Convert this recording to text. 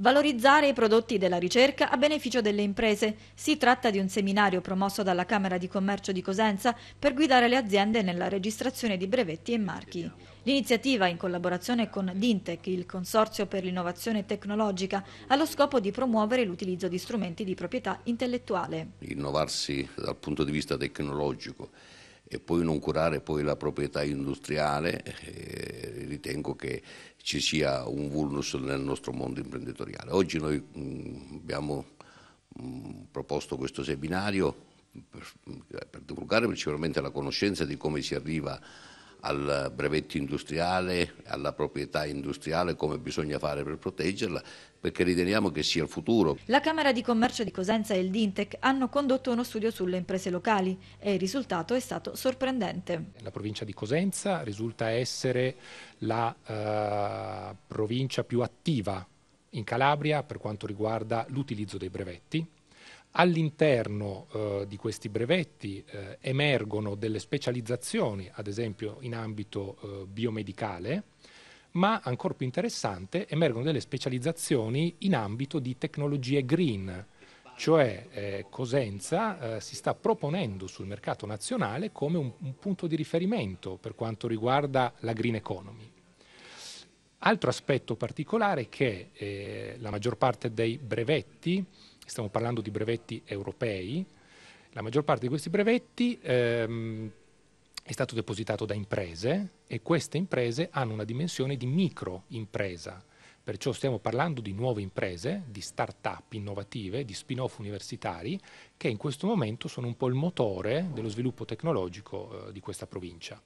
Valorizzare i prodotti della ricerca a beneficio delle imprese. Si tratta di un seminario promosso dalla Camera di Commercio di Cosenza per guidare le aziende nella registrazione di brevetti e marchi. L'iniziativa, in collaborazione con Dintec, il Consorzio per l'innovazione tecnologica, ha lo scopo di promuovere l'utilizzo di strumenti di proprietà intellettuale. Innovarsi dal punto di vista tecnologico e poi non curare poi la proprietà industriale, eh, ritengo che ci sia un vulnus nel nostro mondo imprenditoriale. Oggi noi mh, mm, abbiamo mh, mm, proposto questo seminario per, per divulgare principalmente la conoscenza di come si arriva a al brevetto industriale, alla proprietà industriale, come bisogna fare per proteggerla, perché riteniamo che sia il futuro. La Camera di Commercio di Cosenza e il Dintec hanno condotto uno studio sulle imprese locali e il risultato è stato sorprendente. La provincia di Cosenza risulta essere la eh, provincia più attiva in Calabria per quanto riguarda l'utilizzo dei brevetti All'interno eh, di questi brevetti eh, emergono delle specializzazioni, ad esempio in ambito eh, biomedicale, ma ancora più interessante emergono delle specializzazioni in ambito di tecnologie green, cioè eh, Cosenza eh, si sta proponendo sul mercato nazionale come un, un punto di riferimento per quanto riguarda la green economy. Altro aspetto particolare è che eh, la maggior parte dei brevetti stiamo parlando di brevetti europei, la maggior parte di questi brevetti ehm, è stato depositato da imprese e queste imprese hanno una dimensione di microimpresa, perciò stiamo parlando di nuove imprese, di start-up innovative, di spin-off universitari, che in questo momento sono un po' il motore dello sviluppo tecnologico eh, di questa provincia.